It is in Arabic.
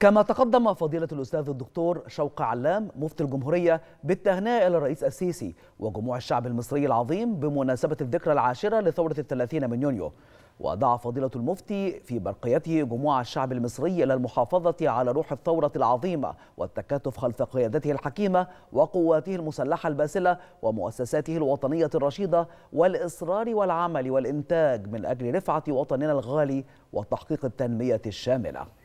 كما تقدم فضيلة الأستاذ الدكتور شوق علام مفتي الجمهورية بالتهنئة إلى الرئيس السيسي وجموع الشعب المصري العظيم بمناسبة الذكرى العاشرة لثورة الثلاثين من يونيو ودعا فضيلة المفتي في برقيته جموع الشعب المصري إلى المحافظة على روح الثورة العظيمة والتكاتف خلف قيادته الحكيمة وقواته المسلحة الباسلة ومؤسساته الوطنية الرشيدة والإصرار والعمل والإنتاج من أجل رفعة وطننا الغالي وتحقيق التنمية الشاملة